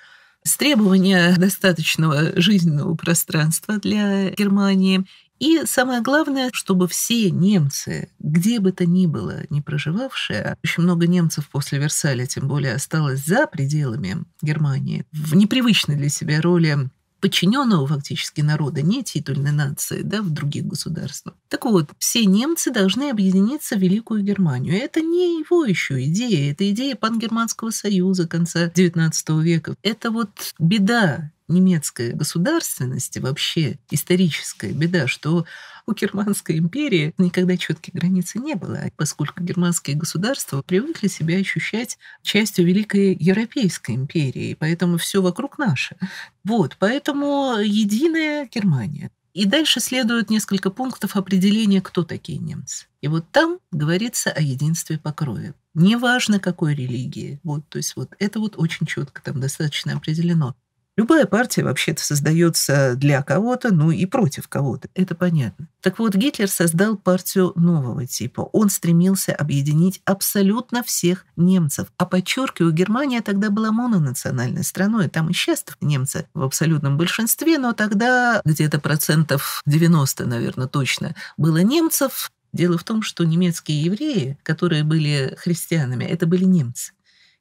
Speaker 2: с требования достаточного жизненного пространства для Германии и самое главное, чтобы все немцы, где бы то ни было не проживавшие, очень много немцев после Версаля, тем более, осталось за пределами Германии, в непривычной для себя роли подчиненного фактически народа, не титульной нации, да, в других государствах. Так вот, все немцы должны объединиться в Великую Германию. Это не его еще идея, это идея Пангерманского союза конца XIX века. Это вот беда немецкой государственности вообще историческая беда, что у Германской империи никогда четкой границы не было, поскольку германские государства привыкли себя ощущать частью Великой Европейской империи, поэтому все вокруг наше. Вот, поэтому единая Германия. И дальше следует несколько пунктов определения, кто такие немцы. И вот там говорится о единстве по крови. Неважно, какой религии. Вот, то есть вот это вот очень четко там достаточно определено. Любая партия вообще-то создается для кого-то, ну и против кого-то. Это понятно. Так вот, Гитлер создал партию нового типа. Он стремился объединить абсолютно всех немцев. А подчеркиваю, Германия тогда была мононациональной страной. Там и сейчас немцы в абсолютном большинстве, но тогда где-то процентов 90, наверное, точно было немцев. Дело в том, что немецкие евреи, которые были христианами, это были немцы.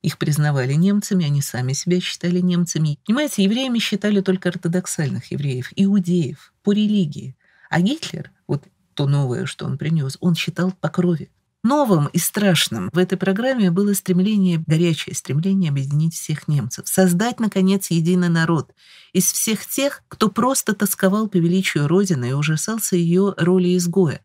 Speaker 2: Их признавали немцами, они сами себя считали немцами. Понимаете, евреями считали только ортодоксальных евреев, иудеев, по религии. А Гитлер, вот то новое, что он принес, он считал по крови. Новым и страшным в этой программе было стремление, горячее стремление объединить всех немцев, создать, наконец, единый народ из всех тех, кто просто тосковал по величию Родины и ужасался ее роли изгоя.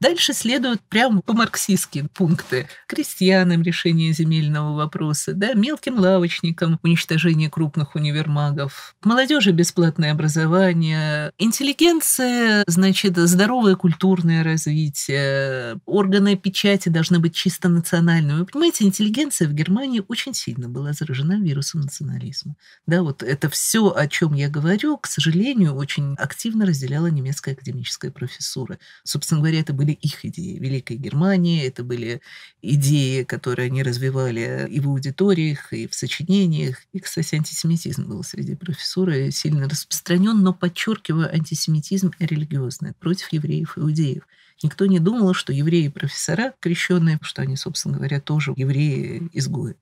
Speaker 2: Дальше следуют прямо по-марксистски пункты. Крестьянам решение земельного вопроса, да, мелким лавочникам уничтожение крупных универмагов, молодежи бесплатное образование, интеллигенция, значит, здоровое культурное развитие, органы печати должны быть чисто национальными. Вы понимаете, интеллигенция в Германии очень сильно была заражена вирусом национализма. Да, вот это все, о чем я говорю, к сожалению, очень активно разделяла немецкая академическая профессура. Собственно говоря, это это были их идеи Великой Германии, это были идеи, которые они развивали и в аудиториях, и в сочинениях. И, кстати, антисемитизм был среди профессуры сильно распространен, но, подчеркиваю, антисемитизм религиозный, против евреев и иудеев. Никто не думал, что евреи-профессора, крещенные, что они, собственно говоря, тоже евреи-изгои.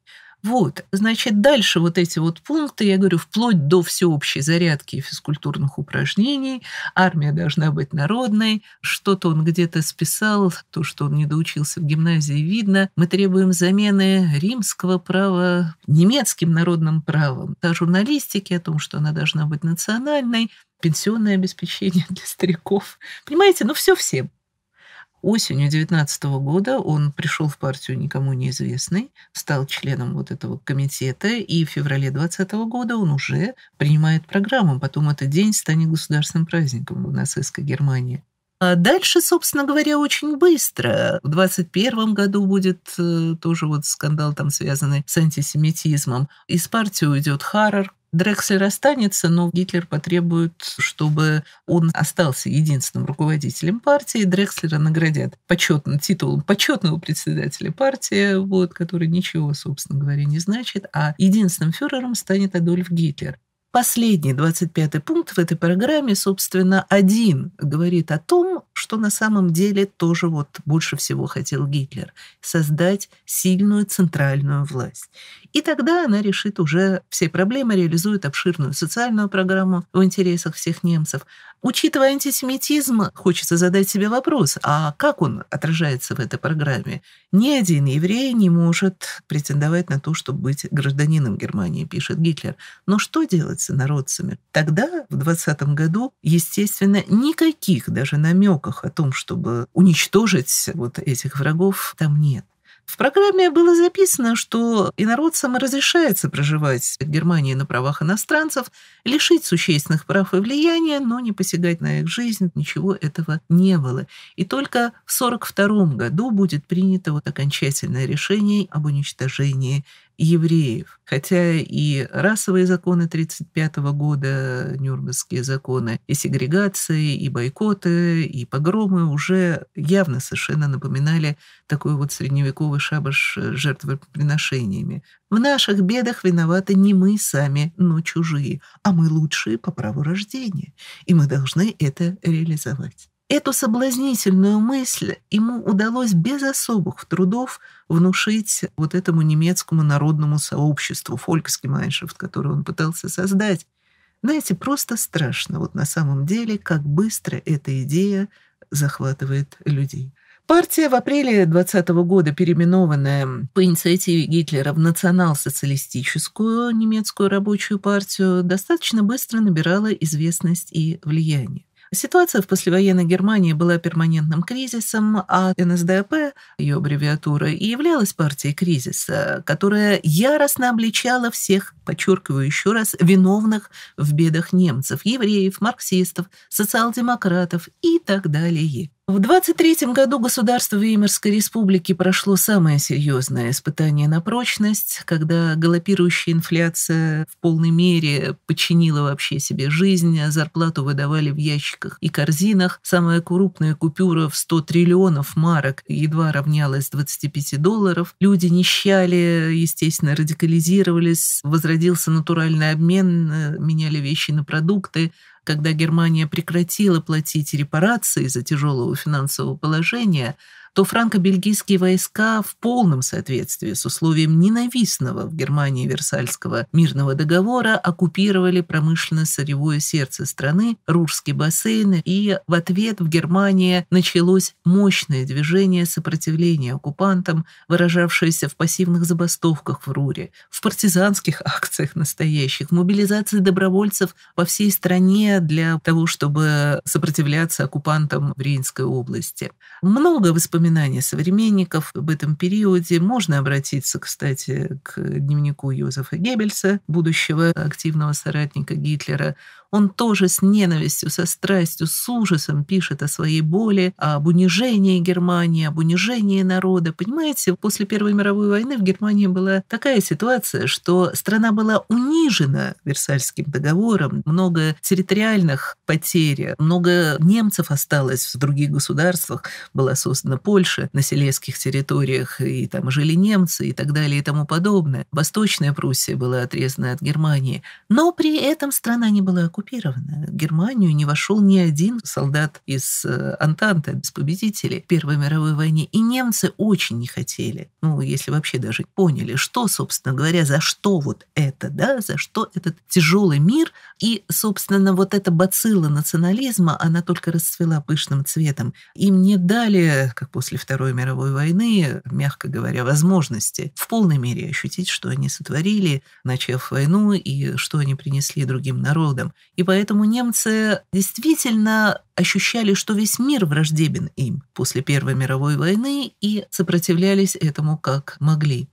Speaker 2: Вот, значит, дальше вот эти вот пункты, я говорю, вплоть до всеобщей зарядки физкультурных упражнений, армия должна быть народной, что-то он где-то списал, то, что он не доучился в гимназии, видно. Мы требуем замены римского права немецким народным правом, о журналистике, о том, что она должна быть национальной, пенсионное обеспечение *laughs* для стариков. Понимаете, ну все всем. Осенью 2019 года он пришел в партию никому неизвестный, стал членом вот этого комитета, и в феврале 2020 года он уже принимает программу. Потом этот день станет государственным праздником в нацистской Германии. А дальше, собственно говоря, очень быстро. В 2021 году будет тоже вот скандал там связанный с антисемитизмом. Из партии уйдет Харрер, Дрекслер останется, но Гитлер потребует, чтобы он остался единственным руководителем партии. Дрекслера наградят почетным титулом почетного председателя партии, вот, который ничего, собственно говоря, не значит. А единственным фюрером станет Адольф Гитлер последний, 25 пункт в этой программе, собственно, один говорит о том, что на самом деле тоже вот больше всего хотел Гитлер – создать сильную центральную власть. И тогда она решит уже все проблемы, реализует обширную социальную программу в интересах всех немцев. Учитывая антисемитизм, хочется задать себе вопрос, а как он отражается в этой программе? Ни один еврей не может претендовать на то, чтобы быть гражданином Германии, пишет Гитлер. Но что делать с народцами? Тогда, в 20 году, естественно, никаких даже намеков о том, чтобы уничтожить вот этих врагов, там нет. В программе было записано, что инородцам разрешается проживать в Германии на правах иностранцев, лишить существенных прав и влияния, но не посягать на их жизнь, ничего этого не было. И только в 1942 году будет принято вот окончательное решение об уничтожении евреев. Хотя и расовые законы 1935 года, Нюрнбергские законы, и сегрегации, и бойкоты, и погромы уже явно совершенно напоминали такой вот средневековый шабаш жертвоприношениями. В наших бедах виноваты не мы сами, но чужие, а мы лучшие по праву рождения, и мы должны это реализовать. Эту соблазнительную мысль ему удалось без особых трудов внушить вот этому немецкому народному сообществу, фольксгемайншафт, который он пытался создать. Знаете, просто страшно вот на самом деле, как быстро эта идея захватывает людей. Партия в апреле 2020 года, переименованная по инициативе Гитлера в национал-социалистическую немецкую рабочую партию, достаточно быстро набирала известность и влияние. Ситуация в послевоенной Германии была перманентным кризисом, а НСДАП, ее аббревиатура, и являлась партией кризиса, которая яростно обличала всех, подчеркиваю еще раз, виновных в бедах немцев, евреев, марксистов, социал-демократов и так далее. В 23-м году государство Веймарской республики прошло самое серьезное испытание на прочность, когда галопирующая инфляция в полной мере подчинила вообще себе жизнь, зарплату выдавали в ящиках и корзинах, самая крупная купюра в 100 триллионов марок едва равнялась 25 долларов, люди нищали, естественно, радикализировались, возродился натуральный обмен, э, меняли вещи на продукты, когда Германия прекратила платить репарации за тяжелого финансового положения – то франко-бельгийские войска в полном соответствии с условием ненавистного в Германии Версальского мирного договора оккупировали промышленно-сырьевое сердце страны, Рурский бассейн, и в ответ в Германии началось мощное движение сопротивления оккупантам, выражавшееся в пассивных забастовках в Руре, в партизанских *laughs* акциях настоящих, в мобилизации добровольцев по всей стране для того, чтобы сопротивляться оккупантам в Рейнской области. Много воспоминаний воспоминания современников об этом периоде. Можно обратиться, кстати, к дневнику Йозефа Геббельса, будущего активного соратника Гитлера, он тоже с ненавистью, со страстью, с ужасом пишет о своей боли, об унижении Германии, об унижении народа. Понимаете, после Первой мировой войны в Германии была такая ситуация, что страна была унижена Версальским договором, много территориальных потерь, много немцев осталось в других государствах, была создана Польша на сельских территориях, и там жили немцы и так далее и тому подобное. Восточная Пруссия была отрезана от Германии. Но при этом страна не была оккупирована. В Германию не вошел ни один солдат из э, Антанты, из победителей Первой мировой войны, И немцы очень не хотели, ну, если вообще даже поняли, что, собственно говоря, за что вот это, да, за что этот тяжелый мир. И, собственно, вот эта бацилла национализма, она только расцвела пышным цветом. Им не дали, как после Второй мировой войны, мягко говоря, возможности в полной мере ощутить, что они сотворили, начав войну, и что они принесли другим народам. И поэтому немцы действительно ощущали, что весь мир враждебен им после Первой мировой войны и сопротивлялись этому как могли.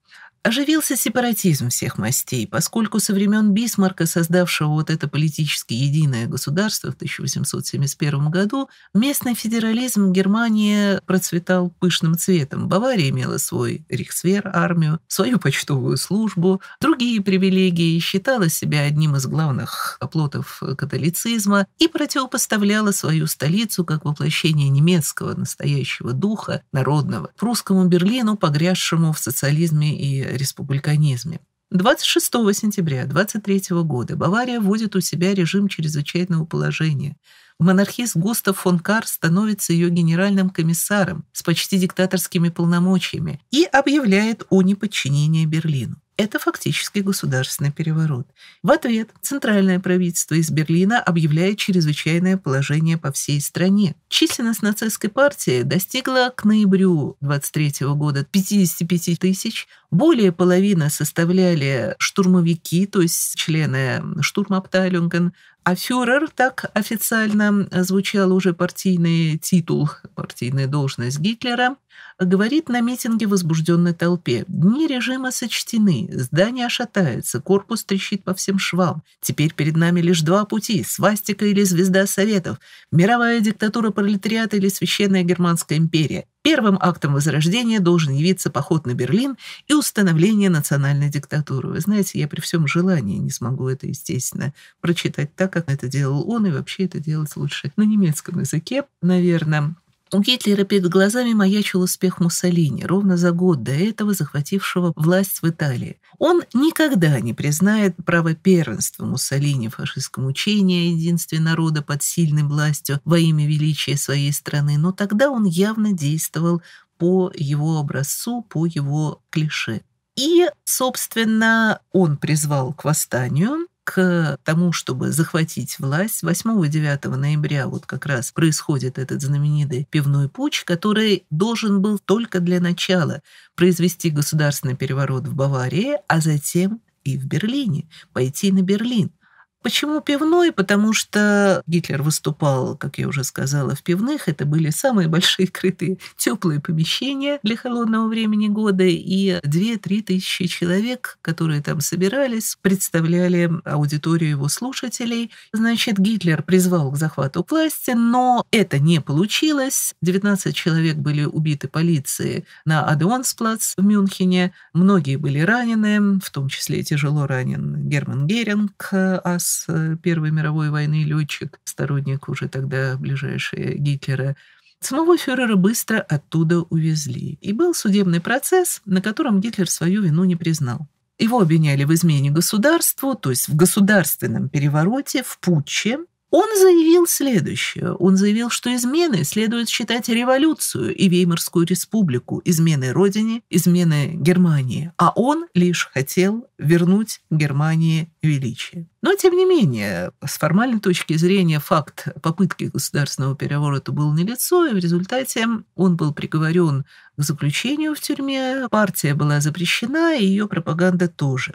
Speaker 2: Оживился сепаратизм всех мастей, поскольку со времен Бисмарка, создавшего вот это политически единое государство в 1871 году, местный федерализм в Германии процветал пышным цветом. Бавария имела свой рейхсвер, армию, свою почтовую службу, другие привилегии, считала себя одним из главных оплотов католицизма и противопоставляла свою столицу как воплощение немецкого настоящего духа, народного, прусскому Берлину, погрязшему в социализме и республиканизме. 26 сентября 1923 года Бавария вводит у себя режим чрезвычайного положения. Монархист Густав фон Кар становится ее генеральным комиссаром с почти диктаторскими полномочиями и объявляет о неподчинении Берлину. Это фактически государственный переворот. В ответ центральное правительство из Берлина объявляет чрезвычайное положение по всей стране. Численность нацистской партии достигла к ноябрю 23 года 55 тысяч. Более половины составляли штурмовики, то есть члены штурмабтайлюнген, а фюрер, так официально э, звучал уже партийный титул, партийная должность Гитлера, говорит на митинге возбужденной толпе. Дни режима сочтены, Здание шатаются, корпус трещит по всем швам. Теперь перед нами лишь два пути – свастика или звезда Советов, мировая диктатура пролетариата или священная Германская империя. Первым актом возрождения должен явиться поход на Берлин и установление национальной диктатуры. Вы знаете, я при всем желании не смогу это, естественно, прочитать так, как это делал он, и вообще это делать лучше на немецком языке, наверное. У Гитлера перед глазами маячил успех Муссолини, ровно за год до этого захватившего власть в Италии. Он никогда не признает право первенства Муссолини в фашистском учении о единстве народа под сильной властью во имя величия своей страны, но тогда он явно действовал по его образцу, по его клише. И, собственно, он призвал к восстанию, к тому, чтобы захватить власть. 8-9 ноября вот как раз происходит этот знаменитый пивной путь, который должен был только для начала произвести государственный переворот в Баварии, а затем и в Берлине, пойти на Берлин – Почему пивной? Потому что Гитлер выступал, как я уже сказала, в пивных. Это были самые *laughs* большие крытые теплые помещения для холодного времени года. И 2-3 тысячи человек, которые там собирались, представляли аудиторию его слушателей. Значит, Гитлер призвал к захвату власти, но это не получилось. 19 человек были убиты полицией на Адуансплац в Мюнхене. Многие были ранены, в том числе тяжело ранен Герман Геринг, ас Э, Первой мировой войны летчик, сторонник уже тогда ближайшего Гитлера, Самого фюрера быстро оттуда увезли. И был судебный процесс, на котором Гитлер свою вину не признал. Его обвиняли в измене государству, то есть в государственном перевороте, в путче, он заявил следующее. Он заявил, что измены следует считать революцию и Веймарскую республику, измены Родине, измены Германии. А он лишь хотел вернуть Германии величие. Но, тем не менее, с формальной точки зрения факт попытки государственного переворота был налицо, и в результате он был приговорен к заключению в тюрьме, партия была запрещена, и ее пропаганда тоже.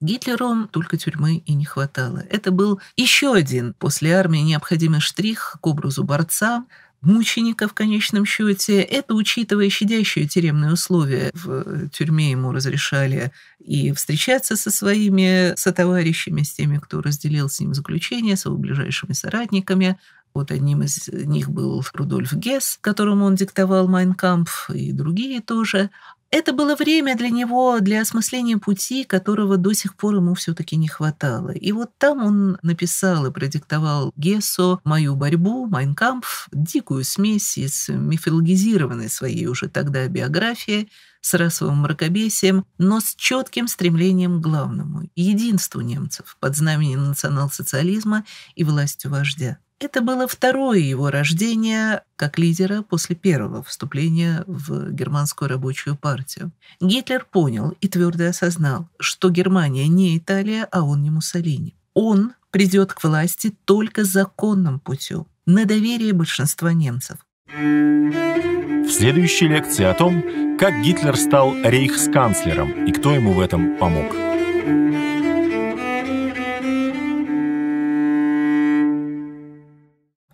Speaker 2: Гитлером только тюрьмы и не хватало. Это был еще один после армии необходимый штрих к образу борца, мученика в конечном счете. Это учитывая щадящие тюремные условия. В тюрьме ему разрешали и встречаться со своими сотоварищами, с теми, кто разделил с ним заключение, с его ближайшими соратниками. Вот одним из них был Рудольф Гесс, которому он диктовал «Майнкампф», и другие тоже. Это было время для него, для осмысления пути, которого до сих пор ему все-таки не хватало. И вот там он написал и продиктовал Гессо «Мою борьбу», «Майнкампф», дикую смесь из мифологизированной своей уже тогда биографии, с расовым мракобесием, но с четким стремлением к главному – единству немцев под знаменем национал-социализма и властью вождя. Это было второе его рождение как лидера после первого вступления в германскую рабочую партию. Гитлер понял и твердо осознал, что Германия не Италия, а он не Муссолини. Он придет к власти только законным путем, на доверие большинства немцев.
Speaker 1: В следующей лекции о том, как Гитлер стал рейхсканцлером и кто ему в этом помог.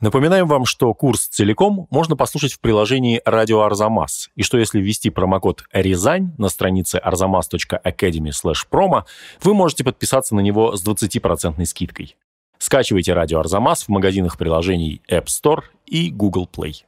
Speaker 1: Напоминаем вам, что курс целиком можно послушать в приложении «Радио Арзамас», и что если ввести промокод «Рязань» на странице arzamas.academy.com, вы можете подписаться на него с 20% скидкой. Скачивайте «Радио Арзамас» в магазинах приложений App Store и Google Play.